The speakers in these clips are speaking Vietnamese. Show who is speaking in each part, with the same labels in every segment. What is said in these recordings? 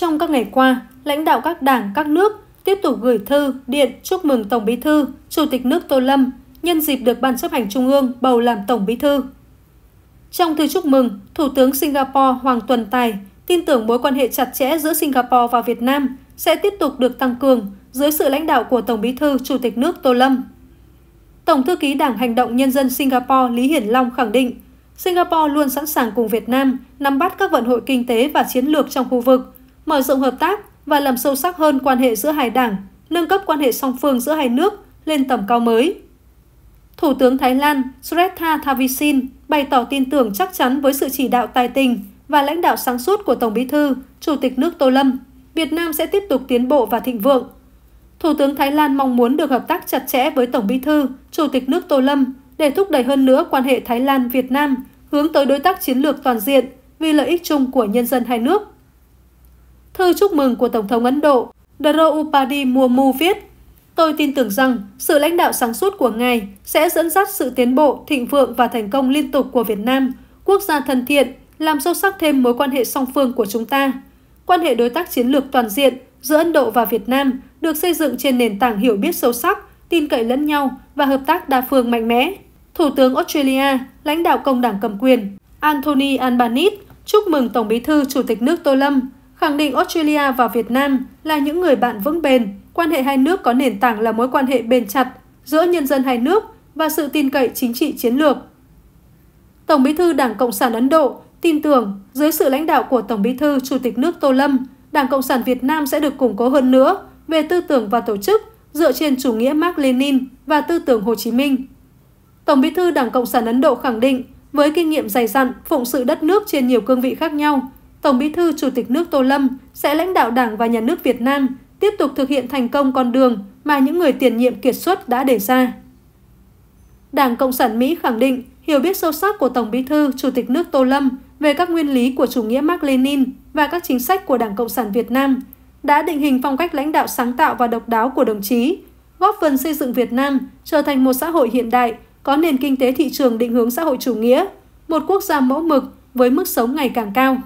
Speaker 1: Trong các ngày qua, lãnh đạo các đảng, các nước tiếp tục gửi thư, điện chúc mừng Tổng Bí thư, Chủ tịch nước Tô Lâm nhân dịp được Ban chấp hành Trung ương bầu làm Tổng Bí thư. Trong thư chúc mừng, Thủ tướng Singapore Hoàng Tuần Tài tin tưởng mối quan hệ chặt chẽ giữa Singapore và Việt Nam sẽ tiếp tục được tăng cường dưới sự lãnh đạo của Tổng Bí thư Chủ tịch nước Tô Lâm. Tổng thư ký Đảng Hành động Nhân dân Singapore Lý Hiển Long khẳng định, Singapore luôn sẵn sàng cùng Việt Nam nắm bắt các vận hội kinh tế và chiến lược trong khu vực – mở rộng hợp tác và làm sâu sắc hơn quan hệ giữa hai đảng, nâng cấp quan hệ song phương giữa hai nước lên tầm cao mới. Thủ tướng Thái Lan Srettha Thavisin bày tỏ tin tưởng chắc chắn với sự chỉ đạo tài tình và lãnh đạo sáng suốt của Tổng Bí thư, Chủ tịch nước Tô Lâm, Việt Nam sẽ tiếp tục tiến bộ và thịnh vượng. Thủ tướng Thái Lan mong muốn được hợp tác chặt chẽ với Tổng Bí thư, Chủ tịch nước Tô Lâm để thúc đẩy hơn nữa quan hệ Thái Lan Việt Nam hướng tới đối tác chiến lược toàn diện vì lợi ích chung của nhân dân hai nước. Thư chúc mừng của Tổng thống Ấn Độ Draupadi Murmu viết, Tôi tin tưởng rằng sự lãnh đạo sáng suốt của ngài sẽ dẫn dắt sự tiến bộ, thịnh vượng và thành công liên tục của Việt Nam, quốc gia thân thiện, làm sâu sắc thêm mối quan hệ song phương của chúng ta. Quan hệ đối tác chiến lược toàn diện giữa Ấn Độ và Việt Nam được xây dựng trên nền tảng hiểu biết sâu sắc, tin cậy lẫn nhau và hợp tác đa phương mạnh mẽ. Thủ tướng Australia, lãnh đạo công đảng cầm quyền Anthony Albanese chúc mừng Tổng bí thư Chủ tịch nước Tô Lâm khẳng định Australia và Việt Nam là những người bạn vững bền, quan hệ hai nước có nền tảng là mối quan hệ bền chặt giữa nhân dân hai nước và sự tin cậy chính trị chiến lược. Tổng Bí thư Đảng Cộng sản Ấn Độ tin tưởng dưới sự lãnh đạo của Tổng Bí thư Chủ tịch nước Tô Lâm, Đảng Cộng sản Việt Nam sẽ được củng cố hơn nữa về tư tưởng và tổ chức dựa trên chủ nghĩa Mark Lenin và tư tưởng Hồ Chí Minh. Tổng Bí thư Đảng Cộng sản Ấn Độ khẳng định với kinh nghiệm dày dặn phụng sự đất nước trên nhiều cương vị khác nhau, Tổng Bí thư Chủ tịch nước Tô Lâm sẽ lãnh đạo Đảng và Nhà nước Việt Nam tiếp tục thực hiện thành công con đường mà những người tiền nhiệm kiệt xuất đã đề ra. Đảng Cộng sản Mỹ khẳng định hiểu biết sâu sắc của Tổng Bí thư Chủ tịch nước Tô Lâm về các nguyên lý của chủ nghĩa Mark Lenin và các chính sách của Đảng Cộng sản Việt Nam đã định hình phong cách lãnh đạo sáng tạo và độc đáo của đồng chí, góp phần xây dựng Việt Nam trở thành một xã hội hiện đại có nền kinh tế thị trường định hướng xã hội chủ nghĩa, một quốc gia mẫu mực với mức sống ngày càng cao.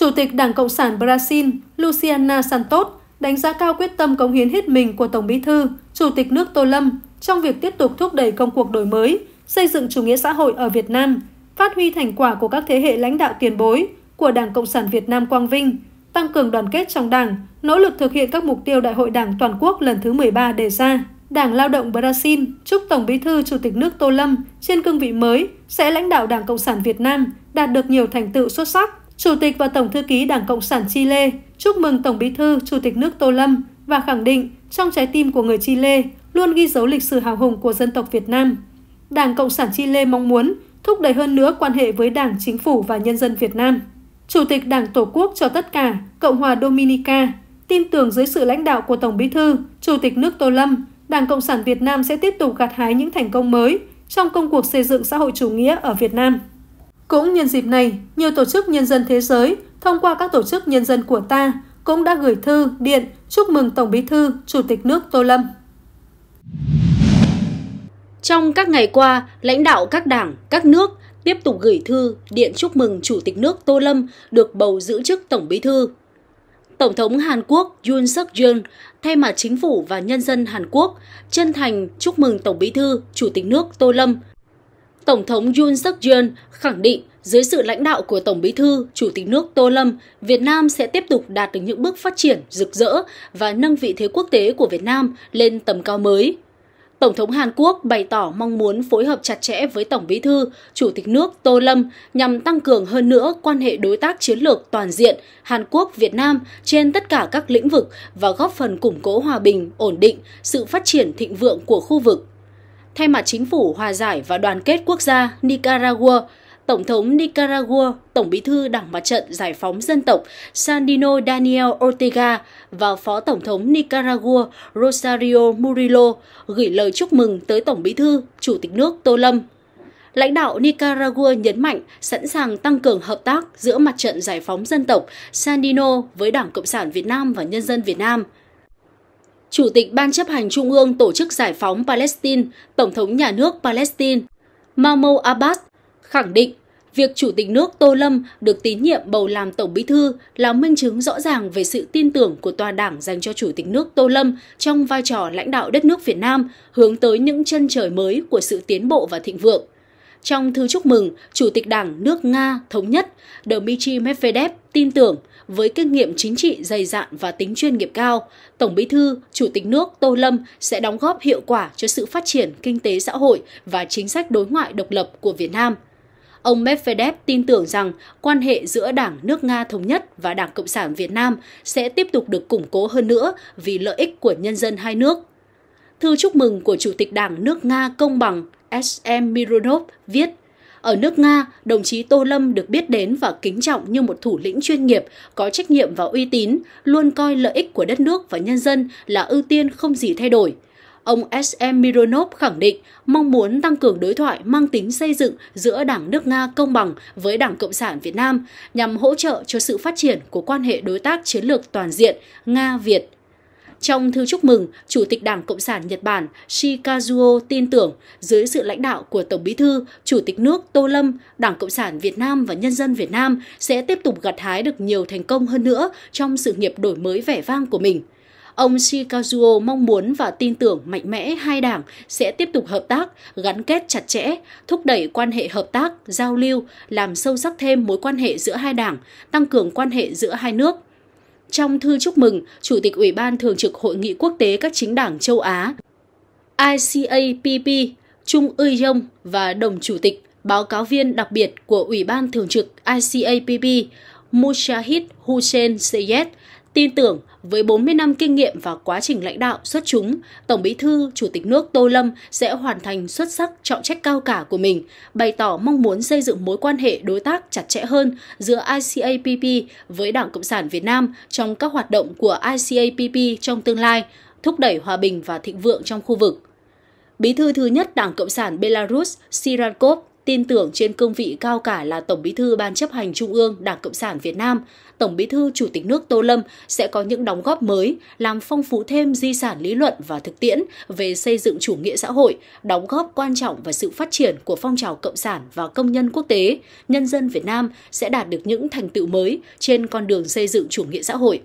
Speaker 1: Chủ tịch Đảng Cộng sản Brazil Luciana Santos đánh giá cao quyết tâm cống hiến hết mình của Tổng Bí thư, Chủ tịch nước Tô Lâm trong việc tiếp tục thúc đẩy công cuộc đổi mới, xây dựng chủ nghĩa xã hội ở Việt Nam, phát huy thành quả của các thế hệ lãnh đạo tiền bối của Đảng Cộng sản Việt Nam Quang Vinh, tăng cường đoàn kết trong Đảng, nỗ lực thực hiện các mục tiêu Đại hội Đảng toàn quốc lần thứ 13 đề ra. Đảng Lao động Brazil chúc Tổng Bí thư Chủ tịch nước Tô Lâm trên cương vị mới sẽ lãnh đạo Đảng Cộng sản Việt Nam đạt được nhiều thành tựu xuất sắc, Chủ tịch và Tổng thư ký Đảng Cộng sản Chile chúc mừng Tổng bí thư Chủ tịch nước Tô Lâm và khẳng định trong trái tim của người Chile luôn ghi dấu lịch sử hào hùng của dân tộc Việt Nam. Đảng Cộng sản Chile mong muốn thúc đẩy hơn nữa quan hệ với Đảng, Chính phủ và nhân dân Việt Nam. Chủ tịch Đảng Tổ quốc cho tất cả Cộng hòa Dominica tin tưởng dưới sự lãnh đạo của Tổng Bí thư, Chủ tịch nước Tô Lâm, Đảng Cộng sản Việt Nam sẽ tiếp tục gặt hái những thành công mới trong công cuộc xây dựng xã hội chủ nghĩa ở Việt Nam. Cũng nhân dịp này, nhiều tổ chức nhân dân thế giới thông qua các tổ chức nhân dân của ta cũng đã gửi thư, điện chúc mừng Tổng Bí thư,
Speaker 2: Chủ tịch nước Tô Lâm. Trong các ngày qua, lãnh đạo các đảng, các nước tiếp tục gửi thư điện chúc mừng Chủ tịch nước Tô Lâm được bầu giữ chức Tổng Bí thư. Tổng thống Hàn Quốc Yoon suk yeol thay mặt chính phủ và nhân dân Hàn Quốc chân thành chúc mừng Tổng Bí thư, Chủ tịch nước Tô Lâm Tổng thống Yoon suk yeol khẳng định dưới sự lãnh đạo của Tổng Bí thư, Chủ tịch nước Tô Lâm, Việt Nam sẽ tiếp tục đạt được những bước phát triển rực rỡ và nâng vị thế quốc tế của Việt Nam lên tầm cao mới. Tổng thống Hàn Quốc bày tỏ mong muốn phối hợp chặt chẽ với Tổng Bí thư, Chủ tịch nước Tô Lâm nhằm tăng cường hơn nữa quan hệ đối tác chiến lược toàn diện Hàn Quốc Việt Nam trên tất cả các lĩnh vực và góp phần củng cố hòa bình, ổn định, sự phát triển thịnh vượng của khu vực Thay mặt chính phủ hòa giải và đoàn kết quốc gia Nicaragua, Tổng thống Nicaragua, Tổng bí thư Đảng Mặt trận Giải phóng Dân tộc Sandino Daniel Ortega và Phó Tổng thống Nicaragua Rosario Murillo gửi lời chúc mừng tới Tổng bí thư, Chủ tịch nước Tô Lâm. Lãnh đạo Nicaragua nhấn mạnh sẵn sàng tăng cường hợp tác giữa Mặt trận Giải phóng Dân tộc Sandino với Đảng Cộng sản Việt Nam và Nhân dân Việt Nam – Chủ tịch Ban chấp hành Trung ương Tổ chức Giải phóng Palestine, Tổng thống Nhà nước Palestine, Mahmoud Abbas, khẳng định việc Chủ tịch nước Tô Lâm được tín nhiệm bầu làm Tổng Bí Thư là minh chứng rõ ràng về sự tin tưởng của tòa đảng dành cho Chủ tịch nước Tô Lâm trong vai trò lãnh đạo đất nước Việt Nam hướng tới những chân trời mới của sự tiến bộ và thịnh vượng – trong thư chúc mừng, Chủ tịch Đảng nước Nga Thống nhất Dmitry Medvedev tin tưởng với kinh nghiệm chính trị dày dạn và tính chuyên nghiệp cao, Tổng Bí thư, Chủ tịch nước Tô Lâm sẽ đóng góp hiệu quả cho sự phát triển kinh tế xã hội và chính sách đối ngoại độc lập của Việt Nam. Ông Medvedev tin tưởng rằng quan hệ giữa Đảng nước Nga Thống nhất và Đảng Cộng sản Việt Nam sẽ tiếp tục được củng cố hơn nữa vì lợi ích của nhân dân hai nước. Thư chúc mừng của Chủ tịch Đảng nước Nga công bằng S.M. Mironov viết ở nước Nga, đồng chí Tô Lâm được biết đến và kính trọng như một thủ lĩnh chuyên nghiệp, có trách nhiệm và uy tín, luôn coi lợi ích của đất nước và nhân dân là ưu tiên không gì thay đổi. Ông S.M. Mironov khẳng định mong muốn tăng cường đối thoại mang tính xây dựng giữa Đảng nước Nga công bằng với Đảng Cộng sản Việt Nam nhằm hỗ trợ cho sự phát triển của quan hệ đối tác chiến lược toàn diện Nga-Việt. Trong thư chúc mừng, Chủ tịch Đảng Cộng sản Nhật Bản Shikazuo tin tưởng dưới sự lãnh đạo của Tổng Bí thư, Chủ tịch nước Tô Lâm, Đảng Cộng sản Việt Nam và nhân dân Việt Nam sẽ tiếp tục gặt hái được nhiều thành công hơn nữa trong sự nghiệp đổi mới vẻ vang của mình. Ông Shikazuo mong muốn và tin tưởng mạnh mẽ hai đảng sẽ tiếp tục hợp tác, gắn kết chặt chẽ, thúc đẩy quan hệ hợp tác, giao lưu, làm sâu sắc thêm mối quan hệ giữa hai đảng, tăng cường quan hệ giữa hai nước – trong thư chúc mừng, Chủ tịch Ủy ban Thường trực Hội nghị Quốc tế các chính đảng châu Á ICAPP Trung Uy Yong và đồng chủ tịch, báo cáo viên đặc biệt của Ủy ban Thường trực ICAPP Mushahid Hussein Seyed Tin tưởng, với 40 năm kinh nghiệm và quá trình lãnh đạo xuất chúng, Tổng Bí thư, Chủ tịch nước Tô Lâm sẽ hoàn thành xuất sắc trọng trách cao cả của mình, bày tỏ mong muốn xây dựng mối quan hệ đối tác chặt chẽ hơn giữa ICAPP với Đảng Cộng sản Việt Nam trong các hoạt động của ICAPP trong tương lai, thúc đẩy hòa bình và thịnh vượng trong khu vực. Bí thư thứ nhất Đảng Cộng sản Belarus sirankov tin tưởng trên cương vị cao cả là Tổng Bí thư Ban chấp hành Trung ương Đảng Cộng sản Việt Nam, Tổng Bí thư Chủ tịch nước Tô Lâm sẽ có những đóng góp mới, làm phong phú thêm di sản lý luận và thực tiễn về xây dựng chủ nghĩa xã hội, đóng góp quan trọng vào sự phát triển của phong trào cộng sản và công nhân quốc tế. Nhân dân Việt Nam sẽ đạt được những thành tựu mới trên con đường xây dựng chủ nghĩa xã hội.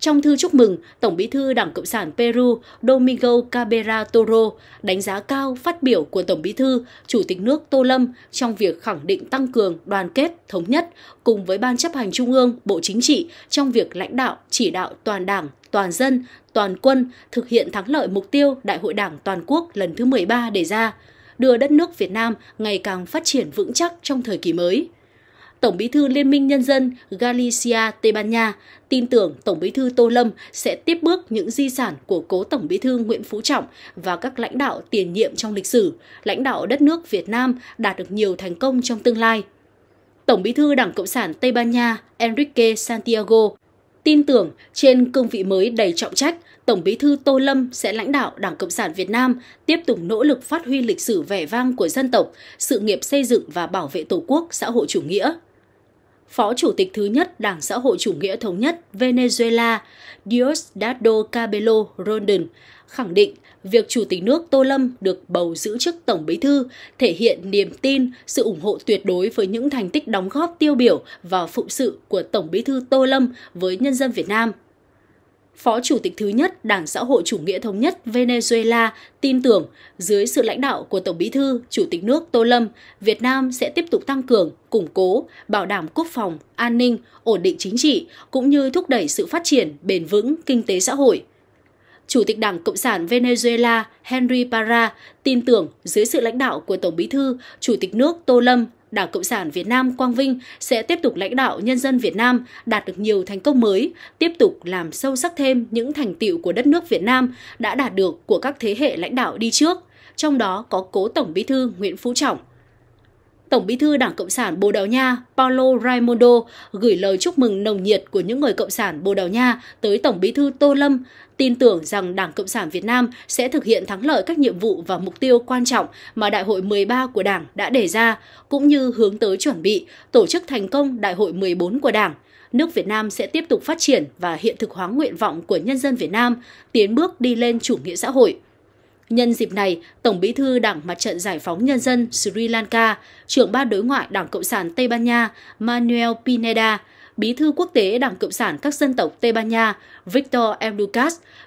Speaker 2: Trong thư chúc mừng, Tổng bí thư Đảng Cộng sản Peru Domingo Cabrera Toro đánh giá cao phát biểu của Tổng bí thư, Chủ tịch nước Tô Lâm trong việc khẳng định tăng cường đoàn kết, thống nhất cùng với Ban chấp hành Trung ương, Bộ Chính trị trong việc lãnh đạo, chỉ đạo toàn đảng, toàn dân, toàn quân thực hiện thắng lợi mục tiêu Đại hội Đảng toàn quốc lần thứ 13 đề ra, đưa đất nước Việt Nam ngày càng phát triển vững chắc trong thời kỳ mới. Tổng bí thư Liên minh Nhân dân Galicia Tây Ban Nha tin tưởng Tổng bí thư Tô Lâm sẽ tiếp bước những di sản của cố Tổng bí thư Nguyễn Phú Trọng và các lãnh đạo tiền nhiệm trong lịch sử, lãnh đạo đất nước Việt Nam đạt được nhiều thành công trong tương lai. Tổng bí thư Đảng Cộng sản Tây Ban Nha Enrique Santiago tin tưởng trên cương vị mới đầy trọng trách, Tổng Bí thư Tô Lâm sẽ lãnh đạo Đảng Cộng sản Việt Nam tiếp tục nỗ lực phát huy lịch sử vẻ vang của dân tộc, sự nghiệp xây dựng và bảo vệ Tổ quốc xã hội chủ nghĩa. Phó Chủ tịch thứ nhất Đảng Xã hội Chủ nghĩa Thống nhất Venezuela Diosdado Cabello Rondon khẳng định việc Chủ tịch nước Tô Lâm được bầu giữ chức Tổng Bí thư thể hiện niềm tin, sự ủng hộ tuyệt đối với những thành tích đóng góp tiêu biểu và phụng sự của Tổng Bí thư Tô Lâm với nhân dân Việt Nam. Phó Chủ tịch thứ nhất Đảng Xã hội Chủ nghĩa Thống nhất Venezuela tin tưởng dưới sự lãnh đạo của Tổng Bí thư, Chủ tịch nước Tô Lâm, Việt Nam sẽ tiếp tục tăng cường, củng cố, bảo đảm quốc phòng, an ninh, ổn định chính trị cũng như thúc đẩy sự phát triển bền vững kinh tế xã hội. Chủ tịch Đảng Cộng sản Venezuela Henry Parra tin tưởng dưới sự lãnh đạo của Tổng Bí thư, Chủ tịch nước Tô Lâm, Đảng Cộng sản Việt Nam Quang Vinh sẽ tiếp tục lãnh đạo nhân dân Việt Nam đạt được nhiều thành công mới, tiếp tục làm sâu sắc thêm những thành tiệu của đất nước Việt Nam đã đạt được của các thế hệ lãnh đạo đi trước, trong đó có cố Tổng Bí thư Nguyễn Phú Trọng, Tổng bí thư Đảng Cộng sản Bồ Đào Nha Paulo Raimondo gửi lời chúc mừng nồng nhiệt của những người Cộng sản Bồ Đào Nha tới Tổng bí thư Tô Lâm, tin tưởng rằng Đảng Cộng sản Việt Nam sẽ thực hiện thắng lợi các nhiệm vụ và mục tiêu quan trọng mà Đại hội 13 của Đảng đã đề ra, cũng như hướng tới chuẩn bị tổ chức thành công Đại hội 14 của Đảng nước Việt Nam sẽ tiếp tục phát triển và hiện thực hóa nguyện vọng của nhân dân Việt Nam, tiến bước đi lên chủ nghĩa xã hội. Nhân dịp này, Tổng bí thư Đảng Mặt trận Giải phóng Nhân dân Sri Lanka, trưởng ban đối ngoại Đảng Cộng sản Tây Ban Nha Manuel Pineda, bí thư quốc tế Đảng Cộng sản các dân tộc Tây Ban Nha Victor M.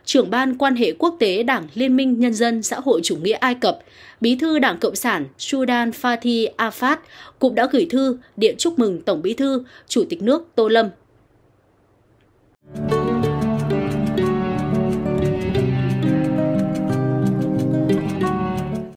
Speaker 2: trưởng ban quan hệ quốc tế Đảng Liên minh Nhân dân Xã hội Chủ nghĩa Ai Cập, bí thư Đảng Cộng sản Sudan Fatih Afat cũng đã gửi thư điện chúc mừng Tổng bí thư, Chủ tịch nước Tô Lâm. Thank you